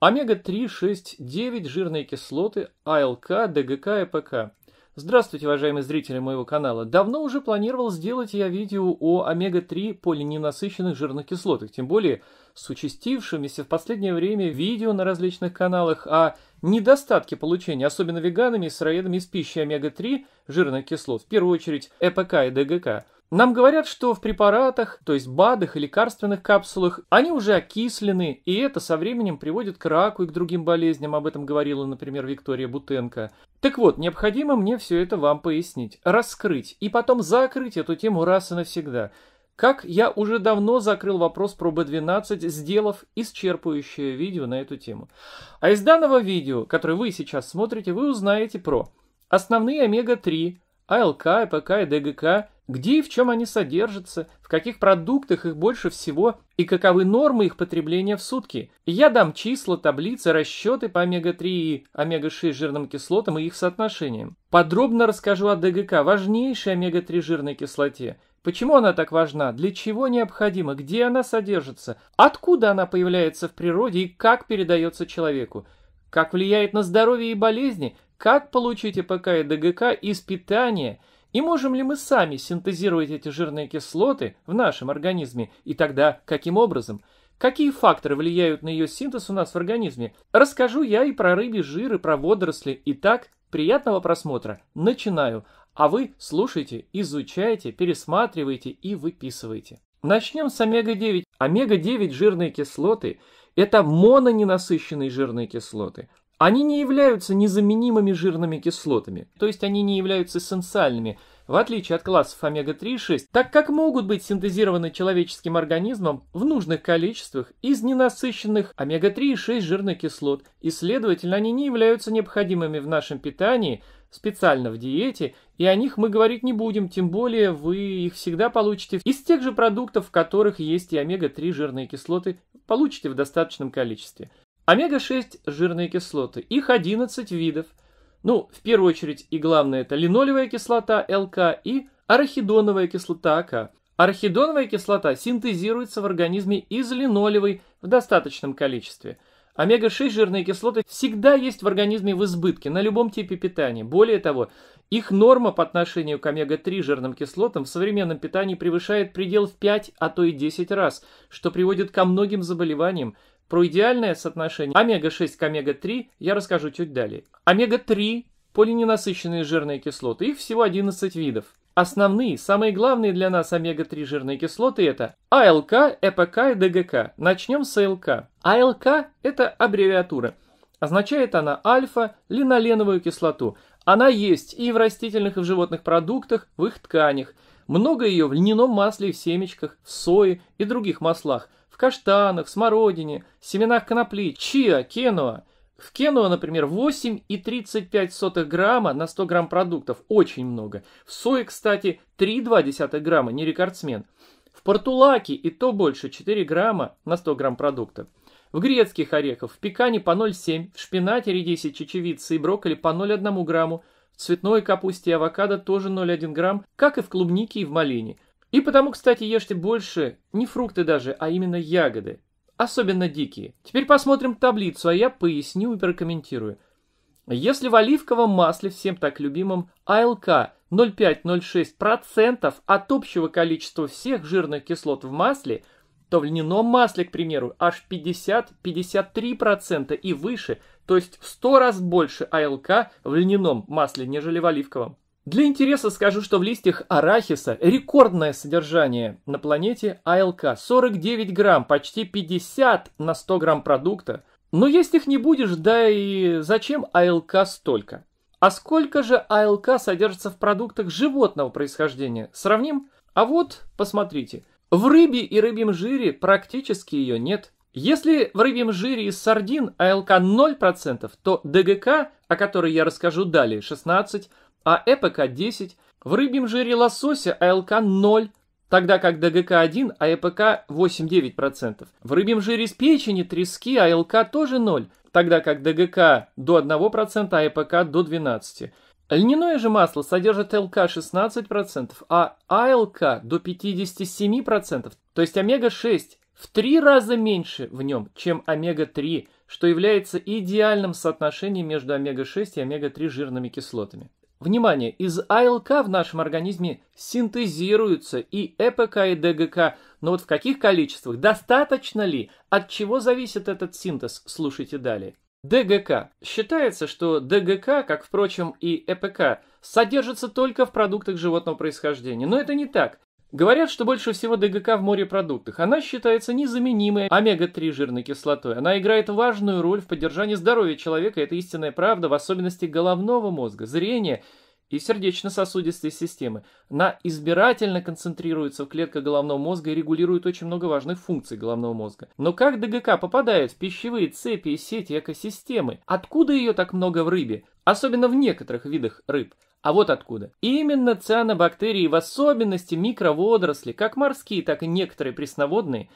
Омега-3, 6, 9, жирные кислоты, АЛК, ДГК и ПК. Здравствуйте, уважаемые зрители моего канала. Давно уже планировал сделать я видео о омега-3 полиненасыщенных жирных кислотах, тем более с участившимися в последнее время видео на различных каналах о недостатке получения, особенно веганами и сыроедами из пищи омега-3 жирных кислот, в первую очередь ЭПК и ДГК – нам говорят, что в препаратах, то есть БАДах и лекарственных капсулах, они уже окислены, и это со временем приводит к раку и к другим болезням, об этом говорила, например, Виктория Бутенко. Так вот, необходимо мне все это вам пояснить, раскрыть, и потом закрыть эту тему раз и навсегда. Как я уже давно закрыл вопрос про Б 12 сделав исчерпывающее видео на эту тему. А из данного видео, которое вы сейчас смотрите, вы узнаете про основные омега-3, АЛК, АПК и ДГК – где и в чем они содержатся, в каких продуктах их больше всего и каковы нормы их потребления в сутки. Я дам числа, таблицы, расчеты по омега-3 и омега-6 жирным кислотам и их соотношениям. Подробно расскажу о ДГК, важнейшей омега-3 жирной кислоте. Почему она так важна, для чего необходима, где она содержится, откуда она появляется в природе и как передается человеку, как влияет на здоровье и болезни, как получить ЭПК и ДГК из питания – и можем ли мы сами синтезировать эти жирные кислоты в нашем организме? И тогда каким образом? Какие факторы влияют на ее синтез у нас в организме? Расскажу я и про рыбий жир, и про водоросли. Итак, приятного просмотра. Начинаю. А вы слушайте, изучайте, пересматривайте и выписывайте. Начнем с омега-9. Омега-9 жирные кислоты – это мононенасыщенные жирные кислоты. Они не являются незаменимыми жирными кислотами, то есть они не являются эссенциальными, в отличие от классов омега-3 и 6, так как могут быть синтезированы человеческим организмом в нужных количествах из ненасыщенных омега-3 и 6 жирных кислот, и, следовательно, они не являются необходимыми в нашем питании, специально в диете, и о них мы говорить не будем, тем более вы их всегда получите из тех же продуктов, в которых есть и омега-3 жирные кислоты, получите в достаточном количестве. Омега-6 – жирные кислоты. Их 11 видов. Ну, в первую очередь и главное – это линолевая кислота ЛК и арахидоновая кислота АК. Арахидоновая кислота синтезируется в организме из линолевой в достаточном количестве. Омега-6 жирные кислоты всегда есть в организме в избытке на любом типе питания. Более того, их норма по отношению к омега-3 жирным кислотам в современном питании превышает предел в 5, а то и 10 раз, что приводит ко многим заболеваниям, про идеальное соотношение омега-6 к омега-3 я расскажу чуть далее. Омега-3 – полиненасыщенные жирные кислоты, их всего 11 видов. Основные, самые главные для нас омега-3 жирные кислоты это АЛК, ЭПК и ДГК. Начнем с АЛК. АЛК – это аббревиатура. Означает она альфа-линоленовую кислоту. Она есть и в растительных, и в животных продуктах, в их тканях. Много ее в льняном масле, в семечках, в сое и других маслах – каштанах, смородине, семенах конопли, чиа, кенуа. В кенуа, например, 8,35 грамма на 100 грамм продуктов. Очень много. В сое, кстати, 3,2 грамма, не рекордсмен. В портулаке и то больше 4 грамма на 100 грамм продукта. В грецких орехах, в пекане по 0,7, в шпинате, редисе, чечевице и брокколи по 0,1 грамму, в цветной капусте и авокадо тоже 0,1 грамм, как и в клубнике и в малине – и потому, кстати, ешьте больше не фрукты даже, а именно ягоды. Особенно дикие. Теперь посмотрим таблицу, а я поясню и прокомментирую. Если в оливковом масле, всем так любимом, АЛК 0,5-0,6% от общего количества всех жирных кислот в масле, то в льняном масле, к примеру, аж 50-53% и выше, то есть в 100 раз больше АЛК в льняном масле, нежели в оливковом. Для интереса скажу, что в листьях арахиса рекордное содержание на планете АЛК. 49 грамм, почти 50 на 100 грамм продукта. Но есть их не будешь, да и зачем АЛК столько? А сколько же АЛК содержится в продуктах животного происхождения? Сравним? А вот, посмотрите. В рыбе и рыбьем жире практически ее нет. Если в рыбьем жире из сардин АЛК 0%, то ДГК, о которой я расскажу далее, 16%, а ЭПК-10, в рыбьем жире лосося АЛК-0, тогда как ДГК-1, а ЭПК 8-9%. В рыбьем жире с печени, трески, АЛК тоже 0, тогда как ДГК до 1%, а ЭПК до 12%. Льняное же масло содержит ЛК 16%, а АЛК до 57%, то есть омега-6 в три раза меньше в нем, чем омега-3, что является идеальным соотношением между омега-6 и омега-3 жирными кислотами. Внимание, из АЛК в нашем организме синтезируются и ЭПК, и ДГК, но вот в каких количествах, достаточно ли, от чего зависит этот синтез, слушайте далее. ДГК. Считается, что ДГК, как, впрочем, и ЭПК, содержится только в продуктах животного происхождения. Но это не так. Говорят, что больше всего ДГК в морепродуктах. Она считается незаменимой омега-3 жирной кислотой. Она играет важную роль в поддержании здоровья человека. Это истинная правда, в особенности головного мозга, зрения и сердечно-сосудистой системы. Она избирательно концентрируется в клетках головного мозга и регулирует очень много важных функций головного мозга. Но как ДГК попадает в пищевые цепи и сети экосистемы? Откуда ее так много в рыбе? Особенно в некоторых видах рыб – а вот откуда. Именно цианобактерии, в особенности микроводоросли, как морские, так и некоторые пресноводные,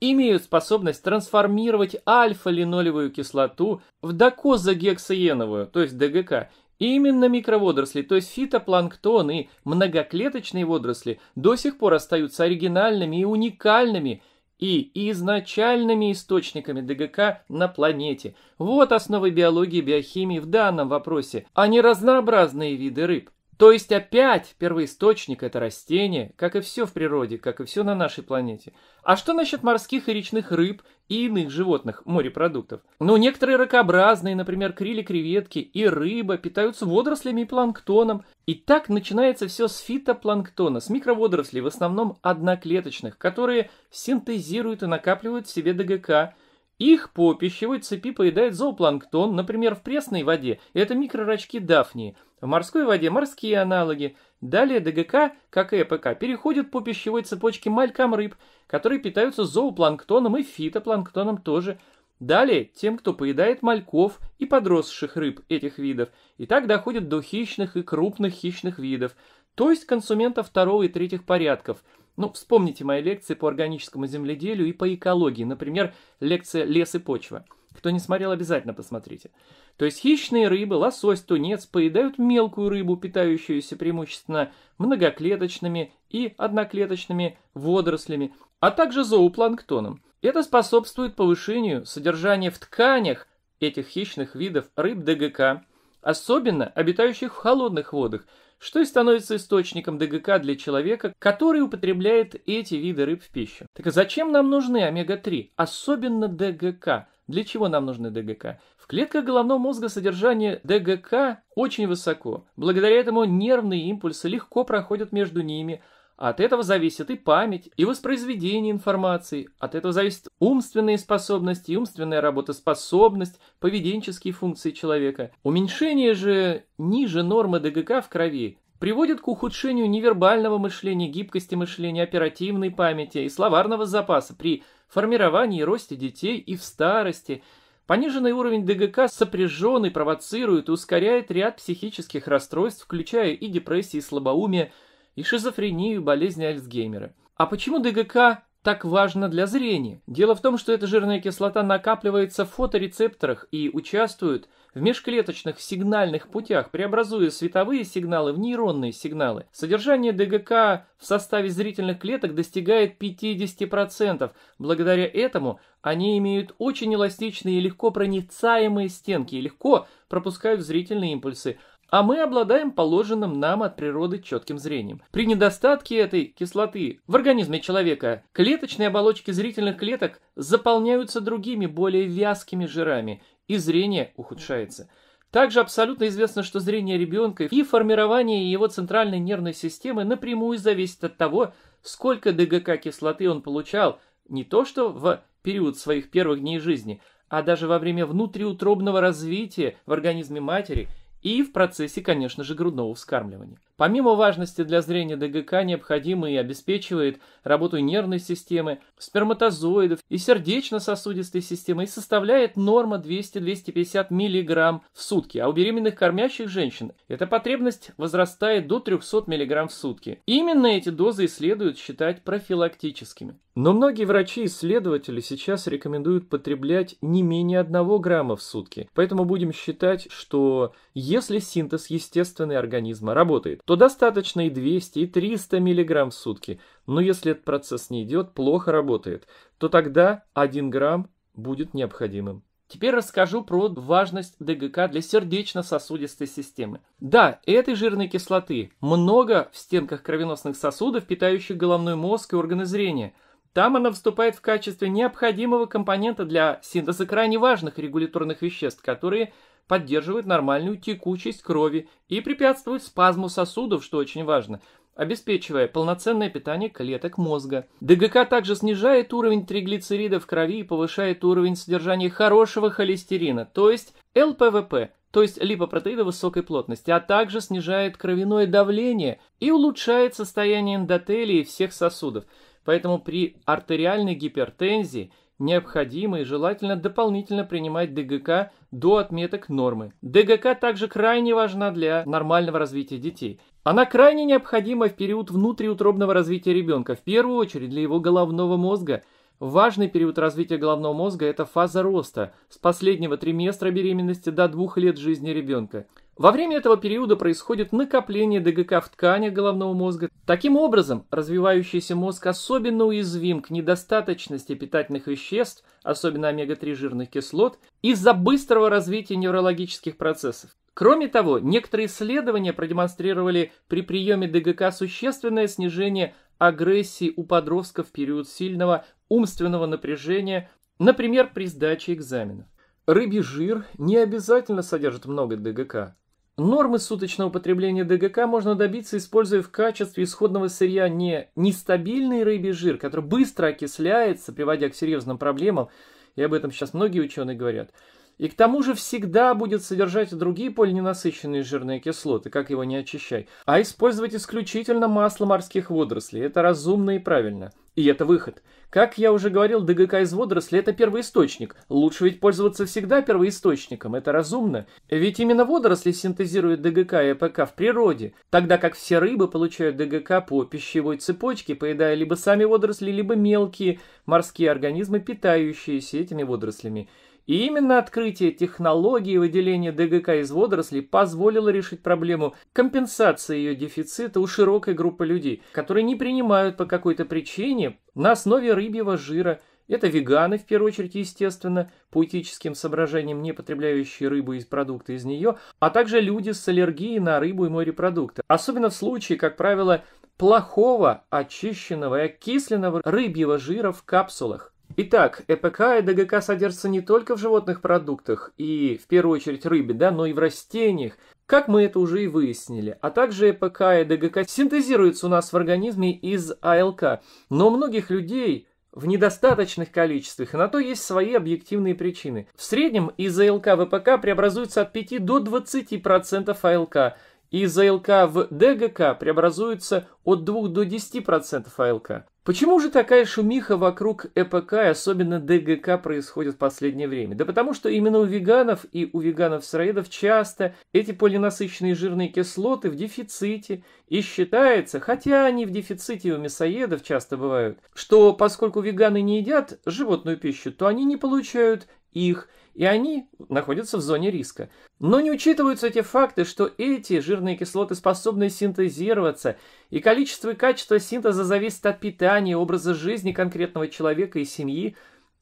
имеют способность трансформировать альфа-линолевую кислоту в докозагексаеновую, то есть ДГК, Именно микроводоросли, то есть фитопланктон и многоклеточные водоросли, до сих пор остаются оригинальными и уникальными и изначальными источниками ДГК на планете. Вот основы биологии и биохимии в данном вопросе, а не разнообразные виды рыб. То есть опять первоисточник – это растение, как и все в природе, как и все на нашей планете. А что насчет морских и речных рыб и иных животных, морепродуктов? Ну, некоторые ракообразные, например, крили креветки и рыба питаются водорослями и планктоном. И так начинается все с фитопланктона, с микроводорослей, в основном одноклеточных, которые синтезируют и накапливают в себе ДГК – их по пищевой цепи поедает зоопланктон, например, в пресной воде это микрорачки дафнии, в морской воде морские аналоги. Далее ДГК, как и ЭПК, переходят по пищевой цепочке малькам рыб, которые питаются зоопланктоном и фитопланктоном тоже. Далее тем, кто поедает мальков и подросших рыб этих видов, и так доходят до хищных и крупных хищных видов, то есть консументов второго и третьих порядков – ну, вспомните мои лекции по органическому земледелию и по экологии, например, лекция «Лес и почва». Кто не смотрел, обязательно посмотрите. То есть хищные рыбы, лосось, тунец поедают мелкую рыбу, питающуюся преимущественно многоклеточными и одноклеточными водорослями, а также зоопланктоном. Это способствует повышению содержания в тканях этих хищных видов рыб ДГК, особенно обитающих в холодных водах – что и становится источником ДГК для человека, который употребляет эти виды рыб в пищу. Так а зачем нам нужны омега-3, особенно ДГК? Для чего нам нужны ДГК? В клетках головного мозга содержание ДГК очень высоко. Благодаря этому нервные импульсы легко проходят между ними – от этого зависит и память, и воспроизведение информации, от этого зависит умственные способности, умственная работоспособность, поведенческие функции человека. Уменьшение же ниже нормы ДГК в крови приводит к ухудшению невербального мышления, гибкости мышления, оперативной памяти и словарного запаса при формировании и росте детей и в старости. Пониженный уровень ДГК сопряженный провоцирует и ускоряет ряд психических расстройств, включая и депрессии, и слабоумие – и шизофрению, и болезни Альцгеймера. А почему ДГК так важно для зрения? Дело в том, что эта жирная кислота накапливается в фоторецепторах и участвует в межклеточных сигнальных путях, преобразуя световые сигналы в нейронные сигналы. Содержание ДГК в составе зрительных клеток достигает 50%. Благодаря этому они имеют очень эластичные и легко проницаемые стенки и легко пропускают зрительные импульсы а мы обладаем положенным нам от природы четким зрением. При недостатке этой кислоты в организме человека клеточные оболочки зрительных клеток заполняются другими, более вязкими жирами, и зрение ухудшается. Также абсолютно известно, что зрение ребенка и формирование его центральной нервной системы напрямую зависит от того, сколько ДГК кислоты он получал, не то что в период своих первых дней жизни, а даже во время внутриутробного развития в организме матери – и в процессе, конечно же, грудного вскармливания. Помимо важности для зрения ДГК необходимо и обеспечивает работу нервной системы, сперматозоидов и сердечно-сосудистой системы и составляет норма 200-250 мг в сутки, а у беременных кормящих женщин эта потребность возрастает до 300 мг в сутки. Именно эти дозы и следует считать профилактическими. Но многие врачи и исследователи сейчас рекомендуют потреблять не менее 1 грамма в сутки, поэтому будем считать, что если синтез естественный организма работает, то достаточно и 200, и 300 мг в сутки. Но если этот процесс не идет, плохо работает, то тогда 1 грамм будет необходимым. Теперь расскажу про важность ДГК для сердечно-сосудистой системы. Да, этой жирной кислоты много в стенках кровеносных сосудов, питающих головной мозг и органы зрения. Там она вступает в качестве необходимого компонента для синтеза крайне важных регуляторных веществ, которые поддерживает нормальную текучесть крови и препятствует спазму сосудов, что очень важно, обеспечивая полноценное питание клеток мозга. ДГК также снижает уровень триглицеридов в крови и повышает уровень содержания хорошего холестерина, то есть ЛПВП, то есть липопротеида высокой плотности, а также снижает кровяное давление и улучшает состояние эндотелии всех сосудов. Поэтому при артериальной гипертензии необходимо и желательно дополнительно принимать ДГК до отметок нормы. ДГК также крайне важна для нормального развития детей. Она крайне необходима в период внутриутробного развития ребенка, в первую очередь для его головного мозга – Важный период развития головного мозга – это фаза роста, с последнего триместра беременности до двух лет жизни ребенка. Во время этого периода происходит накопление ДГК в тканях головного мозга. Таким образом, развивающийся мозг особенно уязвим к недостаточности питательных веществ, особенно омега-3 жирных кислот, из-за быстрого развития неврологических процессов. Кроме того, некоторые исследования продемонстрировали при приеме ДГК существенное снижение агрессии у подростков в период сильного умственного напряжения, например, при сдаче экзаменов. Рыбий жир не обязательно содержит много ДГК. Нормы суточного потребления ДГК можно добиться, используя в качестве исходного сырья не нестабильный рыбий жир, который быстро окисляется, приводя к серьезным проблемам, и об этом сейчас многие ученые говорят – и к тому же всегда будет содержать другие полиненасыщенные жирные кислоты, как его не очищай. А использовать исключительно масло морских водорослей. Это разумно и правильно. И это выход. Как я уже говорил, ДГК из водорослей – это первоисточник. Лучше ведь пользоваться всегда первоисточником, это разумно. Ведь именно водоросли синтезируют ДГК и ЭПК в природе, тогда как все рыбы получают ДГК по пищевой цепочке, поедая либо сами водоросли, либо мелкие морские организмы, питающиеся этими водорослями. И именно открытие технологии выделения ДГК из водорослей позволило решить проблему компенсации ее дефицита у широкой группы людей, которые не принимают по какой-то причине на основе рыбьего жира. Это веганы, в первую очередь, естественно, по этическим соображениям, не потребляющие рыбу и продукты из нее, а также люди с аллергией на рыбу и морепродукты. Особенно в случае, как правило, плохого, очищенного и окисленного рыбьего жира в капсулах. Итак, ЭПК и ДГК содержатся не только в животных продуктах и, в первую очередь, рыбе, да, но и в растениях, как мы это уже и выяснили. А также ЭПК и ДГК синтезируются у нас в организме из АЛК. Но у многих людей в недостаточных количествах, и на то есть свои объективные причины. В среднем из АЛК в ЭПК преобразуется от 5 до 20% АЛК, из АЛК в ДГК преобразуется от 2 до 10% АЛК. Почему же такая шумиха вокруг ЭПК и особенно ДГК происходит в последнее время? Да потому что именно у веганов и у веганов-сыроедов часто эти полинасыщенные жирные кислоты в дефиците и считается, хотя они в дефиците у мясоедов часто бывают, что поскольку веганы не едят животную пищу, то они не получают их – и они находятся в зоне риска. Но не учитываются те факты, что эти жирные кислоты способны синтезироваться, и количество и качество синтеза зависит от питания, образа жизни конкретного человека и семьи,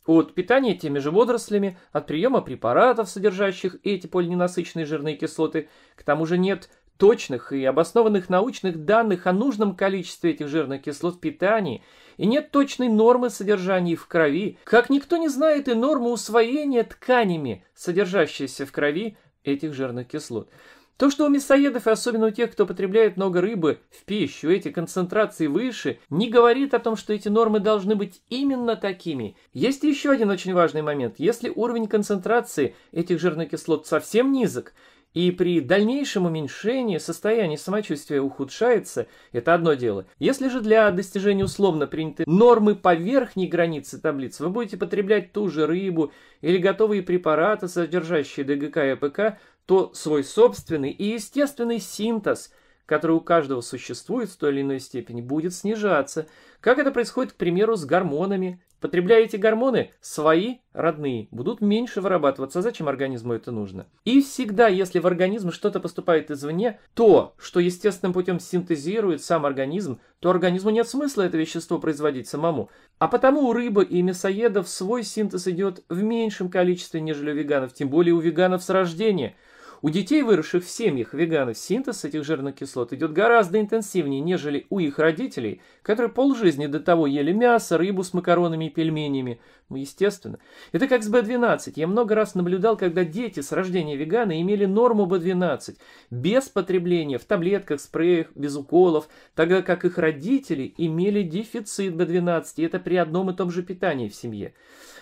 от питания теми же водорослями, от приема препаратов, содержащих эти полиненасыщенные жирные кислоты. К тому же нет точных и обоснованных научных данных о нужном количестве этих жирных кислот в питании, и нет точной нормы содержания их в крови, как никто не знает и нормы усвоения тканями, содержащейся в крови этих жирных кислот. То, что у мясоедов, и особенно у тех, кто потребляет много рыбы в пищу, эти концентрации выше, не говорит о том, что эти нормы должны быть именно такими. Есть еще один очень важный момент. Если уровень концентрации этих жирных кислот совсем низок, и при дальнейшем уменьшении состояние самочувствия ухудшается, это одно дело. Если же для достижения условно принятой нормы по верхней границе таблиц, вы будете потреблять ту же рыбу или готовые препараты, содержащие ДГК и ПК, то свой собственный и естественный синтез – который у каждого существует в той или иной степени, будет снижаться. Как это происходит, к примеру, с гормонами. Потребляя эти гормоны, свои, родные, будут меньше вырабатываться. А зачем организму это нужно? И всегда, если в организм что-то поступает извне, то, что естественным путем синтезирует сам организм, то организму нет смысла это вещество производить самому. А потому у рыбы и мясоедов свой синтез идет в меньшем количестве, нежели у веганов, тем более у веганов с рождения – у детей, выросших в семьях веганов, синтез этих жирных кислот идет гораздо интенсивнее, нежели у их родителей, которые полжизни до того ели мясо, рыбу с макаронами и пельменями. Ну, естественно. Это как с B12. Я много раз наблюдал, когда дети с рождения веганы имели норму B12, без потребления, в таблетках, спреях, без уколов, тогда как их родители имели дефицит B12, и это при одном и том же питании в семье.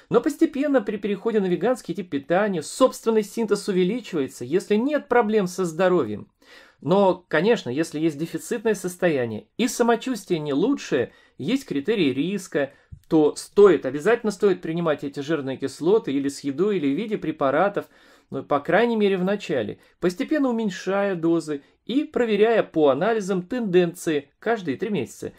Но постепенно при переходе на веганский тип питания собственный синтез увеличивается, если нет проблем со здоровьем. Но, конечно, если есть дефицитное состояние и самочувствие не лучшее, есть критерии риска, то стоит, обязательно стоит принимать эти жирные кислоты или с едой, или в виде препаратов, ну, по крайней мере в начале, постепенно уменьшая дозы и проверяя по анализам тенденции каждые три месяца.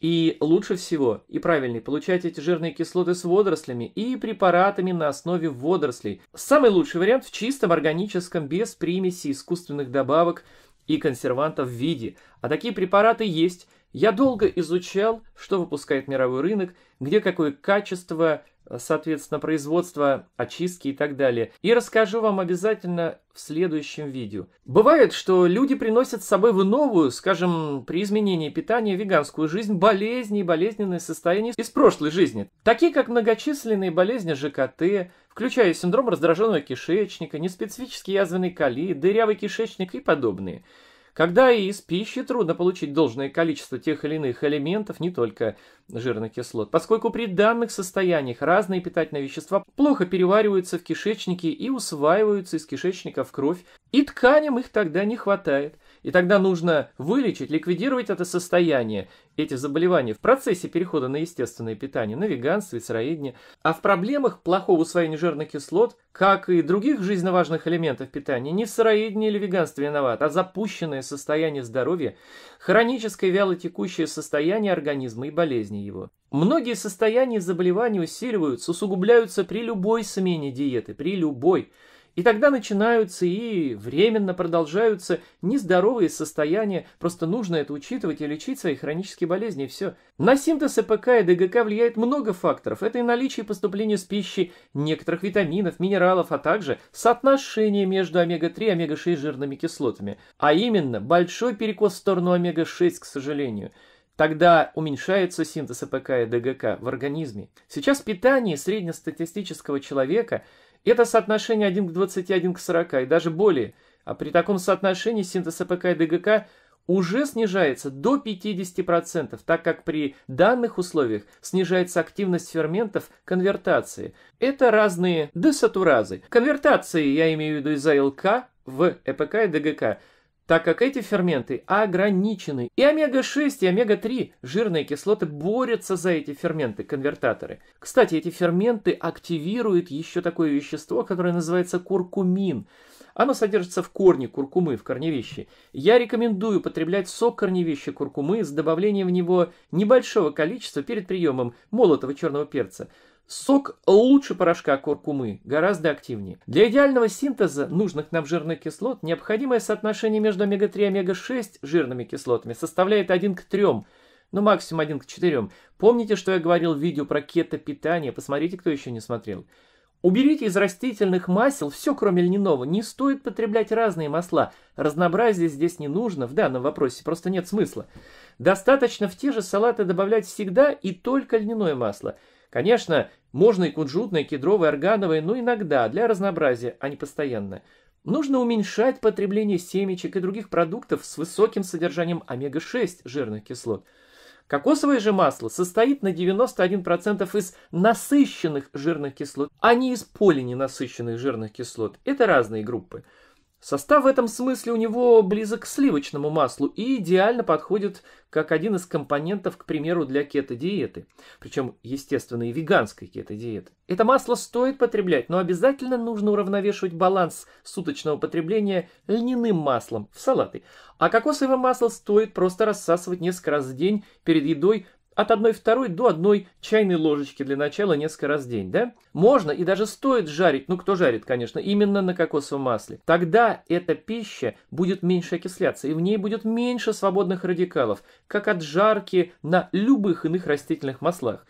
И лучше всего и правильнее получать эти жирные кислоты с водорослями и препаратами на основе водорослей. Самый лучший вариант в чистом органическом, без примеси искусственных добавок и консервантов в виде. А такие препараты есть. Я долго изучал, что выпускает мировой рынок, где какое качество, Э, соответственно, производства, очистки и так далее. И расскажу вам обязательно в следующем видео. Бывает, что люди приносят с собой в новую, скажем, при изменении питания веганскую жизнь, болезни и болезненные состояния из прошлой жизни, такие как многочисленные болезни ЖКТ, включая синдром раздраженного кишечника, неспецифический язвенный колит, дырявый кишечник и подобные – когда и из пищи трудно получить должное количество тех или иных элементов, не только жирных кислот, поскольку при данных состояниях разные питательные вещества плохо перевариваются в кишечнике и усваиваются из кишечника в кровь, и тканям их тогда не хватает – и тогда нужно вылечить, ликвидировать это состояние, эти заболевания в процессе перехода на естественное питание, на веганство и сыроедение. А в проблемах плохого усвоения жирных кислот, как и других жизненно важных элементов питания, не сыроедение или веганство виноват, а запущенное состояние здоровья, хроническое вялотекущее состояние организма и болезни его. Многие состояния и заболевания усиливаются, усугубляются при любой смене диеты, при любой. И тогда начинаются и временно продолжаются нездоровые состояния, просто нужно это учитывать и лечить свои хронические болезни, и все. На синтез ЭПК и ДГК влияет много факторов. Это и наличие поступления с пищей некоторых витаминов, минералов, а также соотношение между омега-3 и омега-6 жирными кислотами. А именно, большой перекос в сторону омега-6, к сожалению. Тогда уменьшается синтез ЭПК и ДГК в организме. Сейчас питание среднестатистического человека – это соотношение 1 к 20, 1 к 40 и даже более. А при таком соотношении синтез АПК и ДГК уже снижается до 50%, так как при данных условиях снижается активность ферментов конвертации. Это разные десатуразы. Конвертации я имею в виду из АЛК в ЭПК и ДГК – так как эти ферменты ограничены. И омега-6, и омега-3 жирные кислоты борются за эти ферменты-конвертаторы. Кстати, эти ферменты активируют еще такое вещество, которое называется куркумин. Оно содержится в корне куркумы, в корневище. Я рекомендую потреблять сок корневища куркумы с добавлением в него небольшого количества перед приемом молотого черного перца – Сок лучше порошка куркумы, гораздо активнее. Для идеального синтеза нужных нам жирных кислот необходимое соотношение между омега-3 и омега-6 жирными кислотами составляет 1 к 3, ну максимум 1 к 4. Помните, что я говорил в видео про кето-питание? Посмотрите, кто еще не смотрел. Уберите из растительных масел все, кроме льняного. Не стоит потреблять разные масла. Разнообразие здесь не нужно, в данном вопросе просто нет смысла. Достаточно в те же салаты добавлять всегда и только льняное масло – Конечно, можно и кунжутное, кедровое, органовое, но иногда, для разнообразия, а не постоянно. Нужно уменьшать потребление семечек и других продуктов с высоким содержанием омега-6 жирных кислот. Кокосовое же масло состоит на 91% из насыщенных жирных кислот, а не из полиненасыщенных жирных кислот. Это разные группы. Состав в этом смысле у него близок к сливочному маслу и идеально подходит как один из компонентов, к примеру, для кето-диеты. Причем, естественно, и веганской кето-диеты. Это масло стоит потреблять, но обязательно нужно уравновешивать баланс суточного потребления льняным маслом в салаты. А кокосовое масло стоит просто рассасывать несколько раз в день перед едой от одной второй до одной чайной ложечки для начала несколько раз в день, да? Можно и даже стоит жарить, ну кто жарит, конечно, именно на кокосовом масле. Тогда эта пища будет меньше окисляться, и в ней будет меньше свободных радикалов, как от жарки на любых иных растительных маслах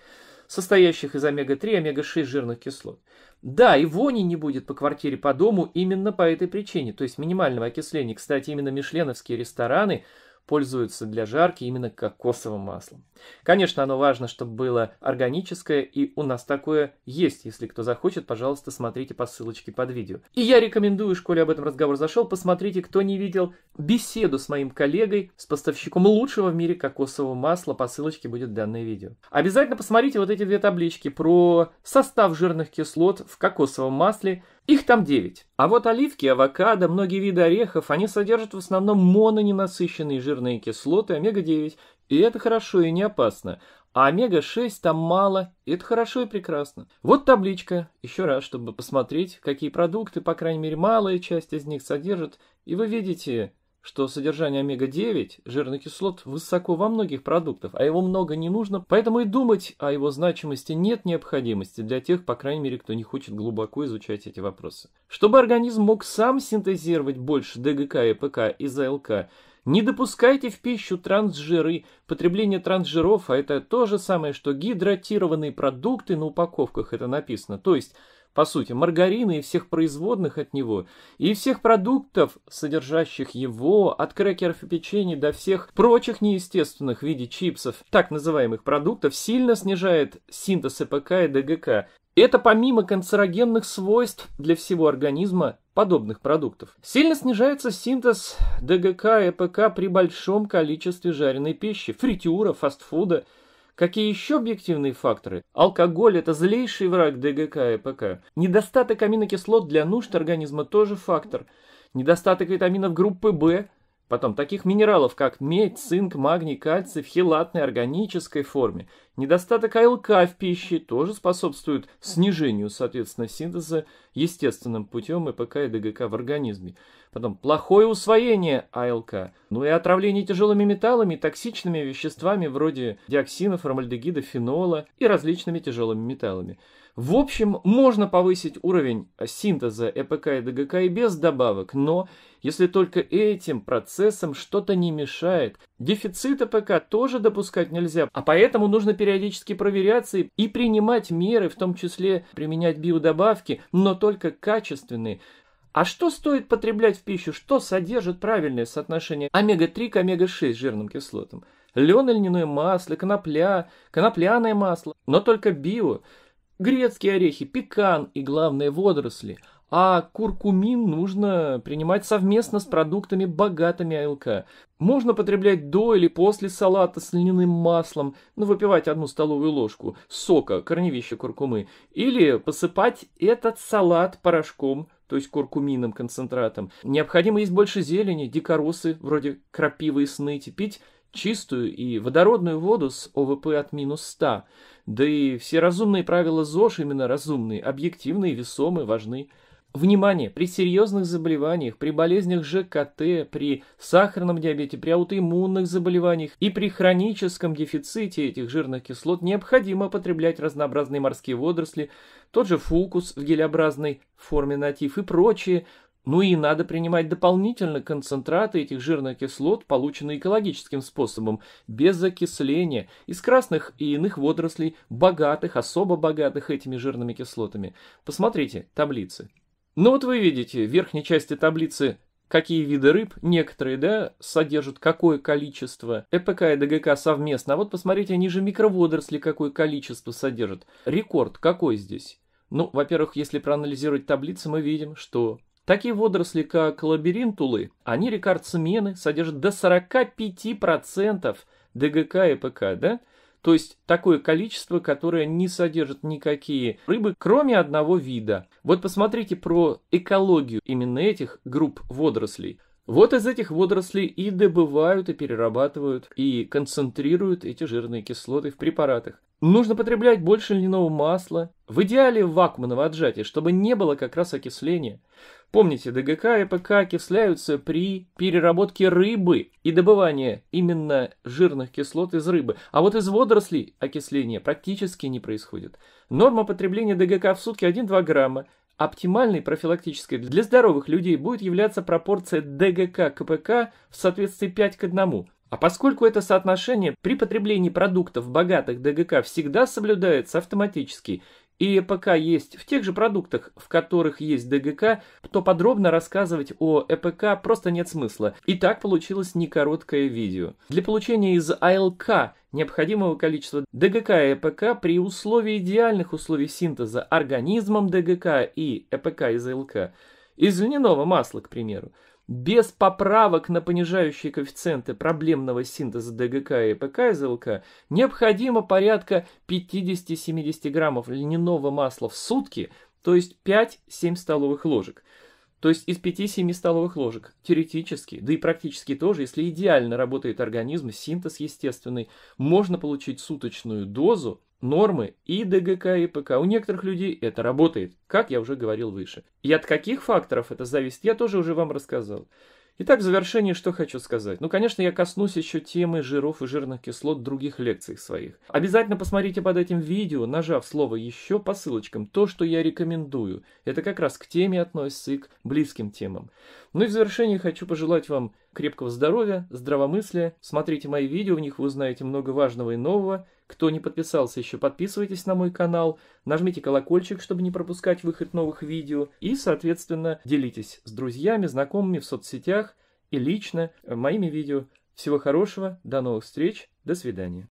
состоящих из омега-3 и омега-6 жирных кислот. Да, и вони не будет по квартире, по дому именно по этой причине, то есть минимального окисления. Кстати, именно мишленовские рестораны – пользуются для жарки именно кокосовым маслом. Конечно, оно важно, чтобы было органическое, и у нас такое есть. Если кто захочет, пожалуйста, смотрите по ссылочке под видео. И я рекомендую, школе об этом разговор зашел, посмотрите, кто не видел, беседу с моим коллегой, с поставщиком лучшего в мире кокосового масла, по ссылочке будет данное видео. Обязательно посмотрите вот эти две таблички про состав жирных кислот в кокосовом масле, их там 9. А вот оливки, авокадо, многие виды орехов, они содержат в основном мононенасыщенные жирные кислоты омега-9. И это хорошо и не опасно. А омега-6 там мало, и это хорошо и прекрасно. Вот табличка, еще раз, чтобы посмотреть, какие продукты, по крайней мере, малая часть из них содержит. И вы видите, что содержание омега-9 жирных кислот высоко во многих продуктах, а его много не нужно, поэтому и думать о его значимости нет необходимости для тех, по крайней мере, кто не хочет глубоко изучать эти вопросы. Чтобы организм мог сам синтезировать больше ДГК и ПК из АЛК, не допускайте в пищу трансжиры. Потребление трансжиров, а это то же самое, что гидратированные продукты на упаковках, это написано. То есть по сути, маргарина и всех производных от него, и всех продуктов, содержащих его, от крекеров и печенья до всех прочих неестественных в виде чипсов, так называемых продуктов, сильно снижает синтез ЭПК и ДГК. Это помимо канцерогенных свойств для всего организма подобных продуктов. Сильно снижается синтез ДГК и ЭПК при большом количестве жареной пищи, фритюра, фастфуда – Какие еще объективные факторы? Алкоголь – это злейший враг ДГК и ПК. Недостаток аминокислот для нужд организма тоже фактор. Недостаток витаминов группы В. Потом, таких минералов, как медь, цинк, магний, кальций в хелатной органической форме. Недостаток АЛК в пище тоже способствует снижению, соответственно, синтеза естественным путем ИПК и ДГК в организме. Потом плохое усвоение АЛК. Ну и отравление тяжелыми металлами и токсичными веществами вроде диоксина, формальдегида, фенола и различными тяжелыми металлами. В общем, можно повысить уровень синтеза ЭПК и ДГК и без добавок, но если только этим процессам что-то не мешает. Дефицит ЭПК тоже допускать нельзя, а поэтому нужно периодически проверяться и принимать меры, в том числе применять биодобавки, но только качественные – а что стоит потреблять в пищу? Что содержит правильное соотношение омега-3 к омега-6 жирным кислотам? Лен и льняное масло, конопля, конопляное масло, но только био, грецкие орехи, пекан и, главное, водоросли. А куркумин нужно принимать совместно с продуктами, богатыми АЛК. Можно потреблять до или после салата с льняным маслом, но ну, выпивать одну столовую ложку сока, корневища куркумы, или посыпать этот салат порошком то есть куркумином, концентратом. Необходимо есть больше зелени, дикоросы, вроде крапивы и сныти, пить чистую и водородную воду с ОВП от минус 100. Да и все разумные правила ЗОЖ, именно разумные, объективные, весомые, важны. Внимание! При серьезных заболеваниях, при болезнях ЖКТ, при сахарном диабете, при аутоиммунных заболеваниях и при хроническом дефиците этих жирных кислот необходимо потреблять разнообразные морские водоросли, тот же фукус в гелеобразной форме натив и прочие. Ну и надо принимать дополнительно концентраты этих жирных кислот, полученные экологическим способом, без закисления, из красных и иных водорослей, богатых, особо богатых этими жирными кислотами. Посмотрите таблицы. Ну вот вы видите в верхней части таблицы, какие виды рыб, некоторые, да, содержат какое количество, ЭПК и ДГК совместно. А вот посмотрите, ниже микроводоросли какое количество содержат. Рекорд какой здесь? Ну, во-первых, если проанализировать таблицы, мы видим, что такие водоросли, как лабиринтулы, они рекордсмены, содержат до 45% ДГК и ЭПК, да? То есть такое количество, которое не содержит никакие рыбы, кроме одного вида. Вот посмотрите про экологию именно этих групп водорослей. Вот из этих водорослей и добывают, и перерабатывают, и концентрируют эти жирные кислоты в препаратах. Нужно потреблять больше льняного масла, в идеале вакуумного отжатия, чтобы не было как раз окисления. Помните, ДГК и ПК окисляются при переработке рыбы и добывании именно жирных кислот из рыбы. А вот из водорослей окисления практически не происходит. Норма потребления ДГК в сутки 1-2 грамма. Оптимальной профилактической для здоровых людей будет являться пропорция ДГК КПК в соответствии 5 к 1. А поскольку это соотношение при потреблении продуктов богатых ДГК всегда соблюдается автоматически, и ЭПК есть в тех же продуктах, в которых есть ДГК, то подробно рассказывать о ЭПК просто нет смысла. И так получилось не короткое видео. Для получения из АЛК необходимого количества ДГК и ЭПК при условии идеальных условий синтеза организмом ДГК и ЭПК из АЛК из льняного масла, к примеру, без поправок на понижающие коэффициенты проблемного синтеза ДГК и ПК из ЛК необходимо порядка 50-70 граммов льняного масла в сутки, то есть 5-7 столовых ложек. То есть из 5-7 столовых ложек, теоретически, да и практически тоже, если идеально работает организм, синтез естественный, можно получить суточную дозу нормы и ДГК, и ПК. У некоторых людей это работает, как я уже говорил выше. И от каких факторов это зависит, я тоже уже вам рассказал. Итак, в завершении что хочу сказать. Ну, конечно, я коснусь еще темы жиров и жирных кислот в других лекциях своих. Обязательно посмотрите под этим видео, нажав слово «еще» по ссылочкам, то, что я рекомендую. Это как раз к теме относится и к близким темам. Ну и в завершении хочу пожелать вам крепкого здоровья, здравомыслия. Смотрите мои видео, в них вы узнаете много важного и нового. Кто не подписался еще, подписывайтесь на мой канал, нажмите колокольчик, чтобы не пропускать выход новых видео, и, соответственно, делитесь с друзьями, знакомыми в соцсетях и лично э, моими видео. Всего хорошего, до новых встреч, до свидания.